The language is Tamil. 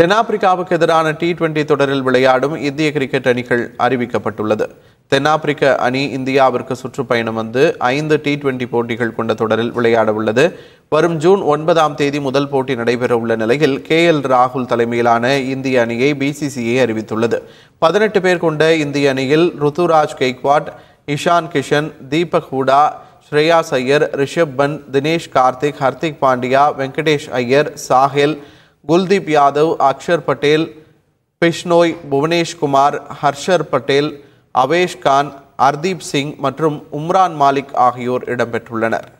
தென்னாப்பிரிக்காவுக்கு எதிரான டி டுவெண்டி தொடரில் விளையாடும் இந்திய கிரிக்கெட் அணிகள் அறிவிக்கப்பட்டுள்ளது தென்னாப்பிரிக்க அணி இந்தியாவிற்கு சுற்றுப்பயணம் வந்து ஐந்து டி டுவெண்டி போட்டிகள் கொண்ட தொடரில் விளையாட உள்ளது வரும் ஜூன் ஒன்பதாம் தேதி முதல் போட்டி நடைபெற உள்ள நிலையில் கே எல் ராகுல் தலைமையிலான இந்திய அணியை பிசிசிஐ அறிவித்துள்ளது பதினெட்டு பேர் கொண்ட இந்திய அணியில் ருத்துராஜ் கெய்க்வாட் இஷான் கிஷன் தீபக் ஹூடா ஸ்ரேயாஸ் ஐயர் ரிஷப் பன் தினேஷ் கார்த்திக் ஹர்திக் பாண்டியா வெங்கடேஷ் ஐயர் சாஹில் குல்தீப் யாதவ் அக்ஷர் பட்டேல் பிஷ்னோய் புவனேஷ்குமார் ஹர்ஷர் பட்டேல் அவேஷ்கான் அர்தீப் ஹர்தீப் சிங் மற்றும் உம்ரான் மாலிக் ஆகியோர் இடம்பெற்றுள்ளனர்